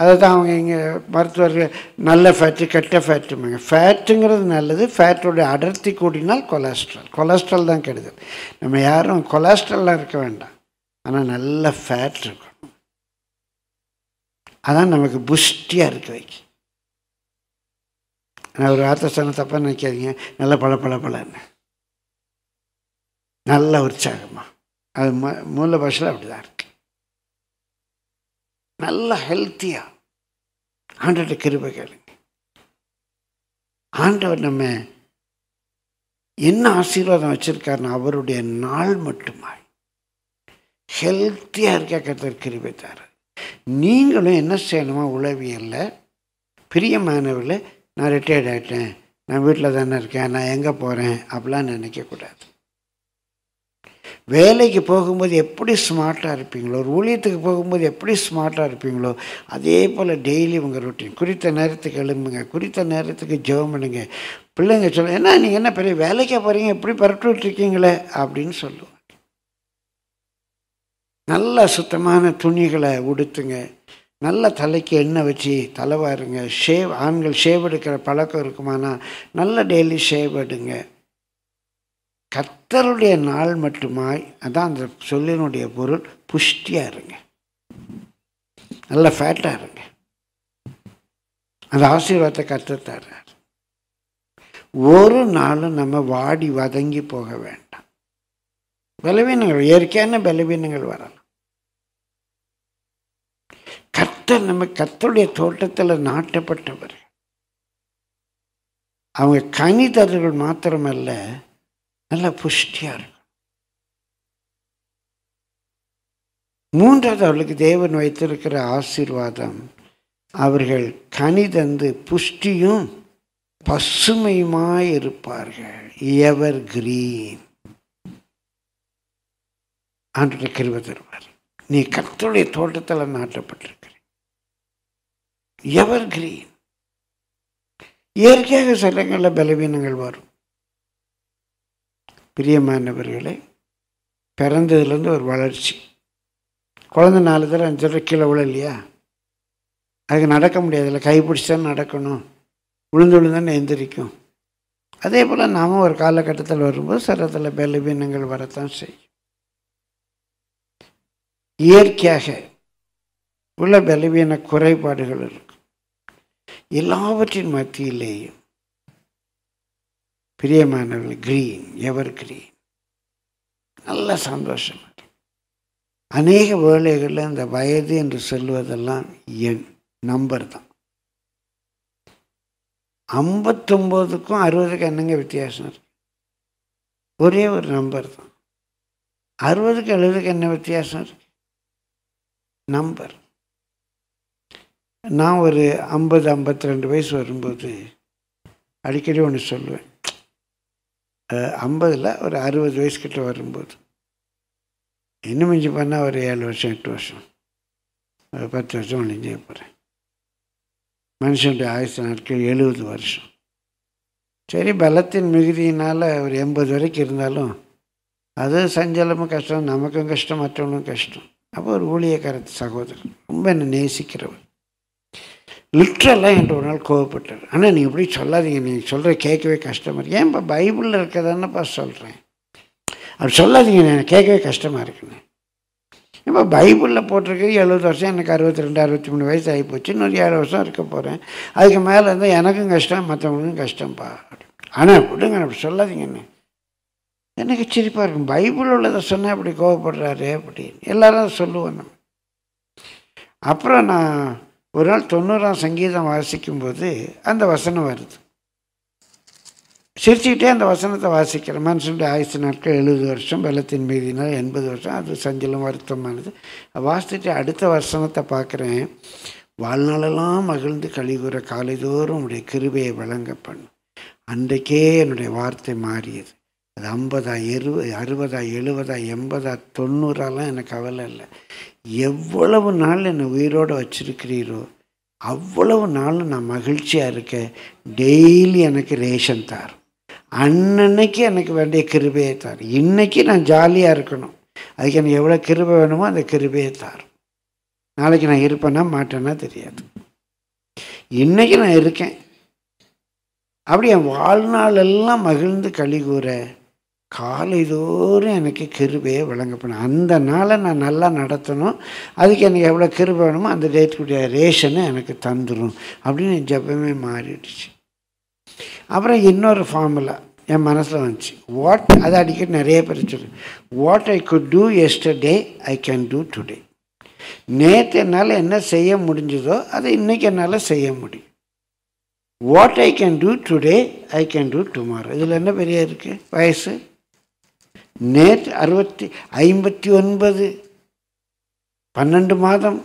அதை தான் அவங்க இங்கே மருத்துவர்கள் நல்ல ஃபேட்டு கெட்ட ஃபேட்டுமாங்க ஃபேட்டுங்கிறது நல்லது ஃபேட்டோடைய அடர்த்தி கூடினால் கொலஸ்ட்ரால் கொலஸ்ட்ரால் தான் கெடுதல் நம்ம யாரும் கொலஸ்ட்ராலாக இருக்க வேண்டாம் ஆனால் நல்ல ஃபேட் இருக்கணும் அதான் நமக்கு புஷ்டியாக இருக்க வைக்கும் நான் ஒரு ஆத்த சொன்ன தப்பாக நினைக்காதீங்க நல்ல பல பல பலன்னு நல்ல உற்சாகமாக அது ம மூல பாஷையில் அப்படி தான் இருக்குது நல்ல ஹெல்த்தியாக ஆண்டோட கிருபை கேளுங்க ஆண்டவர் நம்ம என்ன ஆசீர்வாதம் வச்சுருக்காருன்னா அவருடைய நாள் மட்டுமாய் ஹெல்த்தியாக இருக்க கருத்தர் கிருபை தார் நீங்களும் என்ன செய்யணுமா உளவியல்ல பிரியமானவர்கள் நான் ரிட்டையர்ட் ஆகிட்டேன் நான் வீட்டில் தானே இருக்கேன் நான் எங்கே போகிறேன் அப்படிலாம் நினைக்கக்கூடாது வேலைக்கு போகும்போது எப்படி ஸ்மார்ட்டாக இருப்பீங்களோ ஒரு ஊழியத்துக்கு போகும்போது எப்படி ஸ்மார்ட்டாக இருப்பீங்களோ அதே போல் டெய்லி உங்கள் ரொட்டீன் குறித்த நேரத்துக்கு எழும்புங்க குறித்த நேரத்துக்கு ஜெபம் பண்ணுங்க பிள்ளைங்க சொல்லுங்கள் ஏன்னா நீங்கள் என்ன பெரிய வேலைக்கே போகிறீங்க எப்படி விட்டுருக்கீங்களே அப்படின்னு சொல்லுவோம் நல்ல சுத்தமான துணிகளை உடுத்துங்க நல்ல தலைக்கு எண்ணெய் வச்சு தலைவாருங்க ஷேவ் ஆண்கள் ஷேவ் எடுக்கிற பழக்கம் இருக்குமானா நல்ல டெய்லி ஷேவ் எடுங்க கத்தருடைய நாள் மட்டுமாய் அதான் அந்த சொல்லினுடைய பொருள் புஷ்டியாக இருங்க நல்ல ஃபேட்டாக இருங்க அந்த ஆசீர்வாதத்தை கத்தர் தர்றார் ஒரு நாளும் நம்ம வாடி வதங்கி போக வேண்டாம் பலவீனங்கள் இயற்கையான பலவீனங்கள் வரலாம் கத்தர் நம்ம கத்தருடைய தோட்டத்தில் நாட்டப்பட்டவர் அவங்க கனிதர்கள் மாத்திரமல்ல நல்ல புஷ்டியாக இருக்கும் மூன்றாவது அவளுக்கு தேவன் வைத்திருக்கிற ஆசீர்வாதம் அவர்கள் கனி தந்து புஷ்டியும் பசுமையுமாய் இருப்பார்கள் எவர் கிரீன் ஆண்டு கிருப தருவார் நீ கத்துடைய தோட்டத்தில் நாட்டப்பட்டிருக்கிற எவர் கிரீன் இயற்கையாக சிலங்களில் பலவீனங்கள் வரும் பிரியமானவர்களே பிறந்ததுலேருந்து ஒரு வளர்ச்சி குழந்த நாலு தடவை அஞ்சு தடவை கீழே இல்லையா அதுக்கு நடக்க முடியாதுல்ல கைப்பிடிச்சி தான் நடக்கணும் விழுந்து விழுந்தானே எந்திரிக்கும் அதே போல் நாம் ஒரு காலகட்டத்தில் வரும்போது சரத்தில் பலவீனங்கள் வரத்தான் செய்யும் இயற்கையாக உள்ள பலவீன குறைபாடுகள் இருக்கும் எல்லாவற்றின் மத்தியிலேயும் பிரியமானவர்கள் கிரீன் எவர் கிரீன் நல்ல சந்தோஷம் அநேக வேலைகளில் இந்த வயது என்று சொல்வதெல்லாம் எண் நம்பர் தான் ஐம்பத்தொம்போதுக்கும் அறுபதுக்கு என்னங்க வித்தியாசம் இருக்கு ஒரே ஒரு நம்பர் தான் அறுபதுக்கு எழுபதுக்கு என்ன வித்தியாசம் இருக்கு நம்பர் நான் ஒரு ஐம்பது ஐம்பத்தி ரெண்டு வயசு வரும்போது அடிக்கடி ஒன்று சொல்லுவேன் ஐம்பதில் ஒரு அறுபது வயசுக்கிட்ட வரும்போது இன்னும் மிஞ்சி பண்ணால் ஒரு ஏழு வருஷம் எட்டு வருஷம் ஒரு பத்து வருஷம் ஒழிஞ்சே போகிறேன் மனுஷனுடைய ஆயுசு நாட்கள் எழுபது வருஷம் சரி பலத்தின் மிகுதியினால் ஒரு எண்பது வரைக்கும் இருந்தாலும் அது சஞ்சலமும் கஷ்டம் நமக்கும் கஷ்டம் மற்றவனும் கஷ்டம் அப்போ ஒரு ஊழியக்காரத்து சகோதரர் ரொம்ப என்னை நேசிக்கிறவர் லிட்ரலாக என்று ஒரு நாள் கோவப்பட்டார் ஆனால் நீங்கள் இப்படி சொல்லாதீங்க நீங்கள் சொல்கிற கேட்கவே கஷ்டமாக ஏன் இப்போ பைபிளில் இருக்கிறதானப்பா சொல்கிறேன் அப்படி சொல்லாதீங்க எனக்கு கேட்கவே கஷ்டமாக இருக்குண்ணே இப்போ பைபிளில் போட்டிருக்கிறது எழுபது வருஷம் எனக்கு அறுபத்தி ரெண்டு அறுபத்தி மூணு வயசு ஆகி போச்சு இன்னொரு ஏழு வருஷம் இருக்க போகிறேன் அதுக்கு மேலே இருந்தால் எனக்கும் கஷ்டம் மற்றவங்களுக்கும் கஷ்டம்ப்பா ஆனால் விடுங்க அப்படி சொல்லாதீங்கண்ணே எனக்கு சிரிப்பாக இருக்கும் பைபிள் உள்ளதை சொன்னால் அப்படி கோவப்படுறாரு அப்படின்னு எல்லாரும் சொல்லுவோம் நம்ம அப்புறம் நான் ஒரு நாள் தொண்ணூறாம் சங்கீதம் வாசிக்கும்போது அந்த வசனம் வருது சிரிச்சுக்கிட்டே அந்த வசனத்தை வாசிக்கிற மனுஷனுடைய ஆயுசு நாட்கள் எழுபது வருஷம் வெள்ளத்தின் மீதினால் எண்பது வருஷம் அது சஞ்சலம் வருத்தமானது வாசிச்சுட்டு அடுத்த வசனத்தை பார்க்குறேன் வாழ்நாளெல்லாம் மகிழ்ந்து கழிவுற காலைதோறும் உடைய கிருபையை வழங்க அன்றைக்கே என்னுடைய வார்த்தை மாறியது அது ஐம்பதா எரு அறுபதா எழுபதா எண்பதா தொண்ணூறாலாம் எனக்கு கவலை இல்லை எவ்வளவு நாள் என்னை உயிரோடு வச்சுருக்கிறீரோ அவ்வளவு நாளும் நான் மகிழ்ச்சியாக இருக்கேன் டெய்லி எனக்கு ரேஷன் தார் அன்னன்னைக்கு எனக்கு வேண்டிய கிருபையை தார் இன்றைக்கி நான் ஜாலியாக இருக்கணும் அதுக்கு எனக்கு எவ்வளோ கிருபை வேணுமோ அந்த கிருபையை தார் நாளைக்கு நான் இருப்பேன்னா மாட்டேன்னா தெரியாது இன்றைக்கி நான் இருக்கேன் அப்படி என் வாழ்நாள் எல்லாம் மகிழ்ந்து கழி கூற காலை தோறும் எனக்கு கிருபையை வழங்கப்படும் அந்த நாளை நான் நல்லா நடத்தணும் அதுக்கு எனக்கு எவ்வளோ கிருபை வேணுமோ அந்த டேட்டுக்குரிய ரேஷனை எனக்கு தந்துடும் அப்படின்னு என் ஜப்பமே மாறிடுச்சு அப்புறம் இன்னொரு ஃபார்முலா என் மனசில் வந்துச்சு வாட் அதை அடிக்கடி நிறைய பேர் சொல்லு what I could do yesterday I can do today நேற்று என்னால் என்ன செய்ய முடிஞ்சதோ அதை இன்றைக்கி என்னால் செய்ய முடியும் what I can do today I can do tomorrow இதில் என்ன பெரிய இருக்குது வயசு நேற்று அறுபத்தி ஐம்பத்தி ஒன்பது பன்னெண்டு மாதம்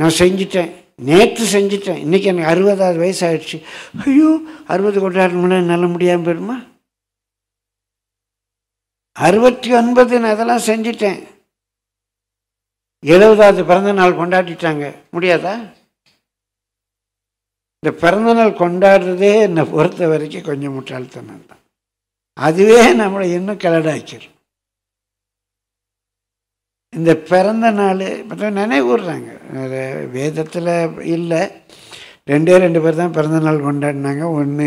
நான் செஞ்சிட்டேன் நேற்று செஞ்சிட்டேன் இன்றைக்கி எனக்கு அறுபதாவது வயசு ஆயிடுச்சு ஐயோ அறுபது கொண்டாடணும்னா நல்ல முடியாமல் போயிடுமா அறுபத்தி ஒன்பது நான் அதெல்லாம் செஞ்சிட்டேன் எழுபதாவது பிறந்த நாள் கொண்டாடிட்டாங்க முடியாதா இந்த பிறந்தநாள் கொண்டாடுறதே என்னை பொறுத்த வரைக்கும் கொஞ்சம் முட்டாள்தான் தான் அதுவே நம்மளை இன்னும் கலடாக்கிடும் இந்த பிறந்த நாள் மற்ற நினைவுறாங்க வேதத்தில் இல்லை ரெண்டே ரெண்டு பேர் தான் பிறந்த நாள் கொண்டாடினாங்க ஒன்று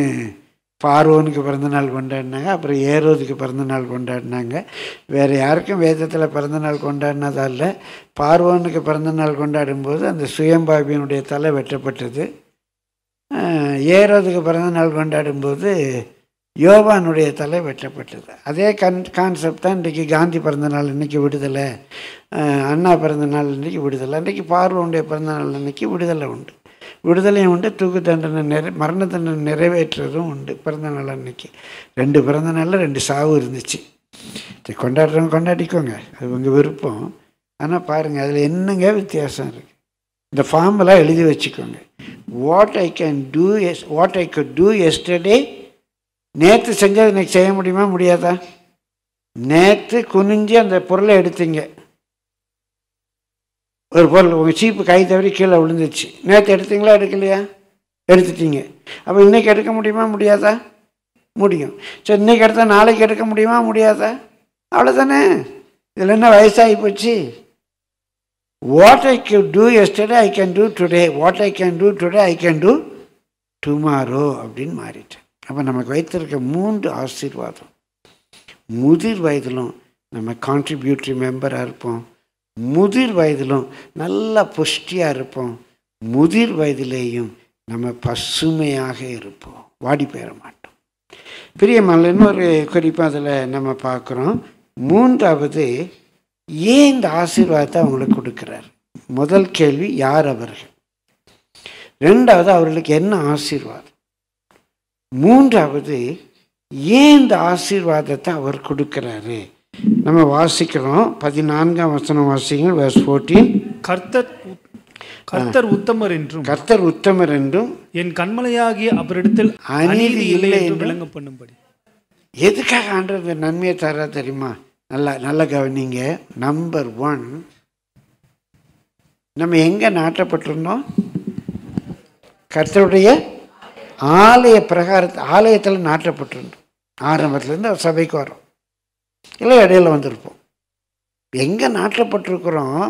பார்வோனுக்கு பிறந்த நாள் கொண்டாடினாங்க அப்புறம் ஏரோதுக்கு பிறந்த நாள் கொண்டாடினாங்க வேறு யாருக்கும் வேதத்தில் பிறந்த நாள் இல்லை பார்வோனுக்கு பிறந்த நாள் கொண்டாடும்போது அந்த சுயம்பாபியனுடைய தலை வெட்டப்பட்டது ஏரோதுக்கு பிறந்த நாள் கொண்டாடும்போது யோவானுடைய தலை வெட்டப்பட்டது அதே கன் கான்செப்ட் தான் இன்றைக்கி காந்தி பிறந்தநாள் இன்றைக்கி விடுதலை அண்ணா பிறந்தநாள் இன்றைக்கி விடுதலை இன்றைக்கி பார்வனுடைய பிறந்தநாள் இன்றைக்கி விடுதலை உண்டு விடுதலையும் உண்டு தூக்கு தண்டனை நிறை மரண தண்டனை நிறைவேற்றுறதும் உண்டு பிறந்தநாள் அன்னைக்கு ரெண்டு பிறந்தநாளில் ரெண்டு சாவு இருந்துச்சு இதை கொண்டாடுறவங்க கொண்டாடிக்கோங்க அது உங்கள் விருப்பம் ஆனால் பாருங்கள் அதில் என்னங்க வித்தியாசம் இருக்குது இந்த ஃபார்மெல்லாம் எழுதி வச்சுக்கோங்க what I can do yes what I could do yesterday நேற்று செஞ்சது இன்றைக்கி செய்ய முடியுமா முடியாதா நேற்று குனிஞ்சு அந்த பொருளை எடுத்தீங்க ஒரு பொருள் உங்கள் சீப்பு கை தவறி கீழே விழுந்துச்சு நேற்று எடுத்தீங்களா எடுக்கலையா எடுத்துட்டீங்க அப்போ இன்றைக்கி எடுக்க முடியுமா முடியாதா முடியும் சரி இன்றைக்கி எடுத்தால் நாளைக்கு எடுக்க முடியுமா முடியாதா அவ்வளோதானே இதில் என்ன வயசாகி போச்சு what I can do yesterday I can do today what I can do today I can do tomorrow அப்படின்னு மாறிட்டேன் அப்போ நமக்கு வைத்திருக்க மூன்று ஆசீர்வாதம் முதிர் வயதிலும் நம்ம கான்ட்ரிபியூட்ரி மெம்பராக இருப்போம் முதிர் வயதிலும் நல்ல புஷ்டியாக இருப்போம் முதிர் வயதிலேயும் நம்ம பசுமையாக இருப்போம் வாடி பெற மாட்டோம் பிரியமல் இன்னொரு குறிப்பாக அதில் நம்ம பார்க்குறோம் மூன்றாவது ஏன் இந்த ஆசீர்வாதத்தை அவங்களுக்கு கொடுக்குறார் முதல் கேள்வி யார் அவர்கள் ரெண்டாவது அவர்களுக்கு என்ன ஆசீர்வாதம் மூன்றாவது ஏன் இந்த ஆசீர்வாதத்தை அவர் கொடுக்கிறாரு நம்ம வாசிக்கிறோம் பதினான்காம் வசனம் வாசிங்க வேர்ஸ் ஃபோர்டீன் கர்த்தர் கர்த்தர் உத்தமர் என்றும் கர்த்தர் உத்தமர் என்றும் என் கண்மலையாகிய அவரிடத்தில் அநீதி இல்லை என்று விளங்க பண்ணும்படி எதுக்காக ஆண்டவர் நன்மையை தர தெரியுமா நல்லா நல்லா கவனிங்க நம்பர் ஒன் நம்ம எங்கே நாட்டப்பட்டிருந்தோம் கர்த்தருடைய ஆலய பிரகாரத்து ஆலயத்தில் நாட்டப்பட்டுருந்து ஆரம்பத்துலேருந்து சபைக்கு வரோம் இல்லை இடையில வந்திருப்போம் எங்கே நாட்டப்பட்டிருக்கிறோம்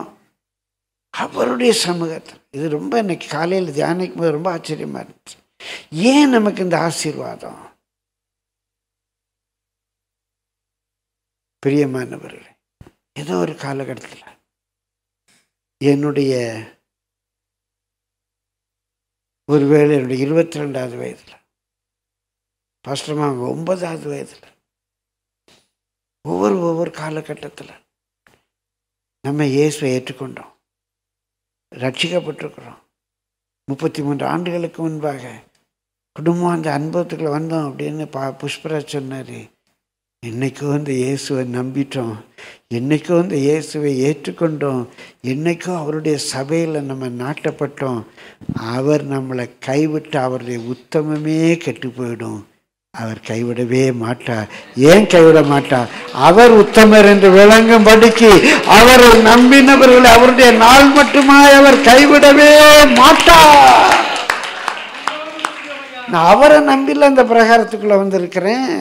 அவருடைய சமூகத்தில் இது ரொம்ப இன்னைக்கு காலையில் தியானிக்கும் போது ரொம்ப ஆச்சரியமாக இருந்துச்சு ஏன் நமக்கு இந்த ஆசீர்வாதம் பிரியமானவர்கள் ஏதோ ஒரு காலகட்டத்தில் என்னுடைய ஒருவேளை என்னுடைய இருபத்தி ரெண்டாவது வயதில் பாஸ்டர்மா அவங்க ஒன்பதாவது வயதில் ஒவ்வொரு ஒவ்வொரு காலகட்டத்தில் நம்ம இயேசுவை ஏற்றுக்கொண்டோம் ரட்சிக்கப்பட்டிருக்கிறோம் முப்பத்தி மூன்று ஆண்டுகளுக்கு முன்பாக குடும்பம் அந்த அனுபவத்துக்குள்ளே வந்தோம் அப்படின்னு பா புஷ்பராஜ் சொன்னார் என்னைக்கோ அந்த இயேசுவை நம்பிட்டோம் என்றைக்கோ அந்த இயேசுவை ஏற்றுக்கொண்டோம் என்றைக்கோ அவருடைய சபையில் நம்ம நாட்டப்பட்டோம் அவர் நம்மளை கைவிட்டு அவருடைய உத்தமமே கெட்டு போயிடும் அவர் கைவிடவே மாட்டார் ஏன் கைவிட மாட்டார் அவர் உத்தமர் என்று படுக்கி அவரை நம்பினவர்களை அவருடைய நாள் மட்டுமாய் அவர் கைவிடவே மாட்டார் நான் அவரை நம்பில அந்த பிரகாரத்துக்குள்ள வந்திருக்கிறேன்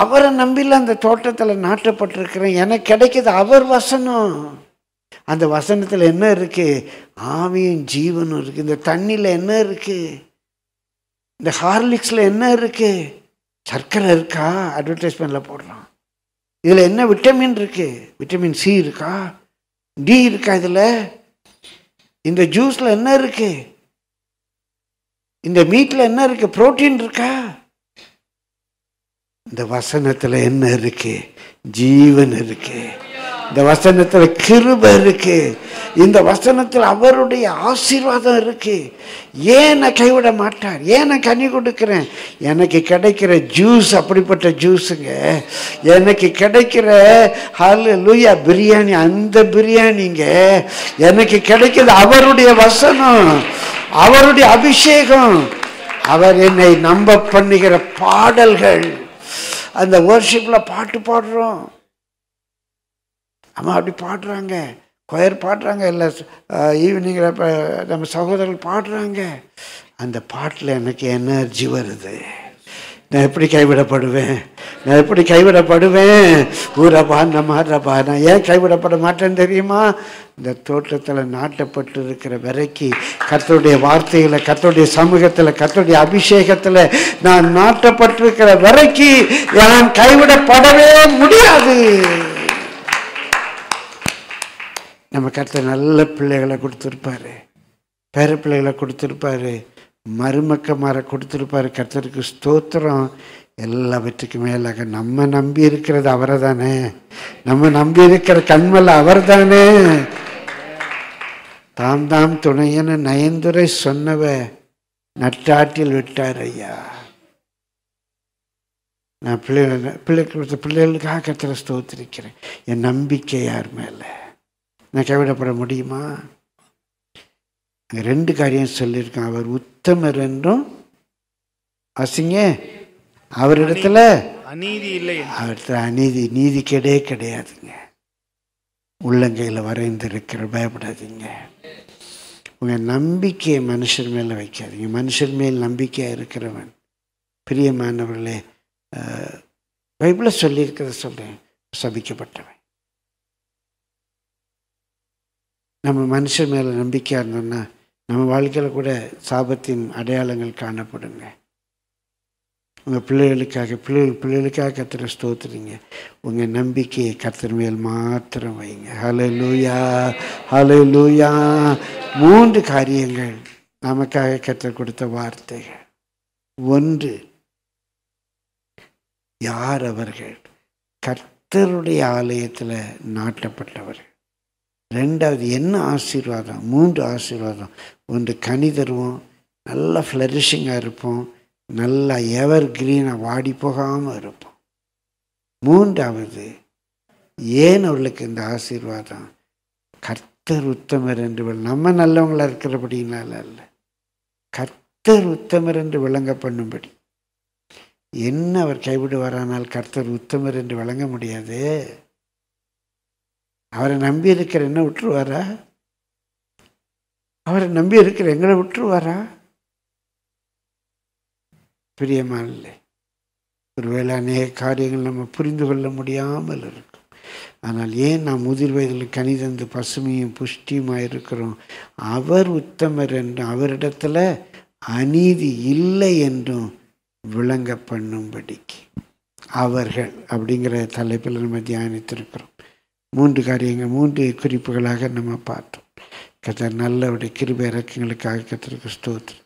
அவரை நம்பில அந்த தோட்டத்தில் நாட்டப்பட்டிருக்கிறேன் எனக்கு கிடைக்கிது அவர் வசனம் அந்த வசனத்தில் என்ன இருக்குது ஆவியும் ஜீவனும் இருக்குது இந்த தண்ணியில் என்ன இருக்குது இந்த ஹார்லிக்ஸில் என்ன இருக்குது சர்க்கரை இருக்கா அட்வர்டைஸ்மெண்ட்டில் போடுறான் இதில் என்ன விட்டமின் இருக்குது விட்டமின் சி இருக்கா டி இருக்கா இதில் இந்த ஜூஸில் என்ன இருக்குது இந்த மீட்டில் என்ன இருக்குது ப்ரோட்டீன் இருக்கா இந்த வசனத்தில் என்ன இருக்கு ஜீவன் இருக்கு இந்த வசனத்தில் கிருப இருக்கு இந்த வசனத்தில் அவருடைய ஆசீர்வாதம் இருக்கு ஏன் நான் கைவிட மாட்டார் ஏன் நான் கனி கொடுக்குறேன் எனக்கு கிடைக்கிற ஜூஸ் அப்படிப்பட்ட ஜூஸுங்க எனக்கு கிடைக்கிற ஹலு லூயா பிரியாணி அந்த பிரியாணிங்க எனக்கு கிடைக்கிறது அவருடைய வசனம் அவருடைய அபிஷேகம் அவர் என்னை நம்ப பண்ணுகிற பாடல்கள் அந்த ஒர்ஷிப்பில் பாட்டு பாடுறோம் அம்மா அப்படி பாடுறாங்க கொயர் பாடுறாங்க இல்லை ஈவினிங்கில் இப்போ நம்ம சகோதரர்கள் பாடுறாங்க அந்த பாட்டில் எனக்கு எனர்ஜி வருது நான் எப்படி கைவிடப்படுவேன் நான் எப்படி கைவிடப்படுவேன் ஊரபா நம்ம ரபா நான் ஏன் கைவிடப்பட மாட்டேன்னு தெரியுமா இந்த தோட்டத்தில் நாட்டப்பட்டு இருக்கிற வரைக்கு கத்தோடைய வார்த்தையில் கத்தோடைய சமூகத்தில் கத்தோடைய அபிஷேகத்தில் நான் நாட்டப்பட்டிருக்கிற வரைக்கு நான் கைவிடப்படவே முடியாது நம்ம கருத்து நல்ல பிள்ளைகளை கொடுத்துருப்பாரு பேர பிள்ளைகளை கொடுத்துருப்பாரு மருமக்க மருமக்கமாரை கொடுத்துருப்பார் கர்த்தருக்கு ஸ்தோத்திரம் எல்லாவற்றுக்கும் மேலாக நம்ம நம்பி இருக்கிறது அவரை தானே நம்ம நம்பி இருக்கிற கண்மல் அவர் தானே தாம் தாம் துணையன நயந்துரை சொன்னவ நட்டாட்டில் விட்டார் ஐயா நான் பிள்ளைகள் பிள்ளைக்கு பிள்ளைகளுக்காக கத்திர ஸ்தோத்திருக்கிறேன் என் நம்பிக்கை யார் மேலே நான் கைவிடப்பட முடியுமா ரெண்டு காரியம் சொல்லியிருக்கான் அவர் உத்தமர் என்றும் அசிங்க அவரிடத்துல அநீதி இல்லை அவரிடத்துல அநீதி நீதி கிடையே கிடையாதுங்க உள்ளங்கையில் வரைந்து இருக்கிற பயப்படாதீங்க உங்கள் நம்பிக்கையை மனுஷன் மேலே வைக்காதீங்க மனுஷன் மேல் நம்பிக்கையாக இருக்கிறவன் பிரியமானவர்களே பைபிளில் சொல்லியிருக்கிறத சொல்கிறேன் சபிக்கப்பட்டவன் நம்ம மனுஷன் மேலே நம்பிக்கையாக இருந்தோம்னா நம்ம வாழ்க்கையில் கூட சாபத்தின் அடையாளங்கள் காணப்படுங்க உங்கள் பிள்ளைகளுக்காக பிள்ளைகள் பிள்ளைகளுக்காக கத்திர ஸ்தோத்துறீங்க உங்கள் நம்பிக்கையை கத்திர மேல் மாத்திரம் வைங்க ஹலோ லூயா ஹலோ லூயா மூன்று காரியங்கள் நமக்காக கற்றுக் கொடுத்த வார்த்தைகள் ஒன்று யார் அவர்கள் கர்த்தருடைய ஆலயத்தில் நாட்டப்பட்டவர்கள் ரெண்டாவது என்ன ஆசீர்வாதம் மூன்று ஆசீர்வாதம் ஒன்று கனி தருவோம் நல்லா ஃப்ளரிஷிங்காக இருப்போம் நல்லா எவர் கிரீனாக வாடி போகாமல் இருப்போம் மூன்றாவது ஏன் அவளுக்கு இந்த ஆசீர்வாதம் கர்த்தர் உத்தமர் என்று நம்ம நல்லவங்களாக இருக்கிறபடினால இல்லை கர்த்தர் உத்தமர் என்று விளங்க பண்ணும்படி என்ன அவர் கைவிடுவாரானால் கர்த்தர் உத்தமர் என்று விளங்க முடியாது அவரை நம்பி இருக்கிற என்ன விட்டுருவாரா அவரை நம்பி இருக்கிற எங்களை விட்டுருவாரா பிரியமா இல்லை ஒருவேளை அநேக காரியங்கள் நம்ம புரிந்து கொள்ள முடியாமல் இருக்கும் ஆனால் ஏன் நாம் முதிர் வயதில் கனிதந்து பசுமையும் புஷ்டியுமாக இருக்கிறோம் அவர் உத்தமர் என்றும் அவரிடத்துல அநீதி இல்லை என்றும் விளங்க பண்ணும்படிக்கு அவர்கள் அப்படிங்கிற தலைப்பில் நம்ம தியானித்திருக்கிறோம் மூன்று காரியங்கள் மூன்று குறிப்புகளாக நம்ம பார்த்தோம் கதை நல்லவுடைய கிருப இறக்கங்களுக்காக கத்திற்கு ஸ்தோத்திரம்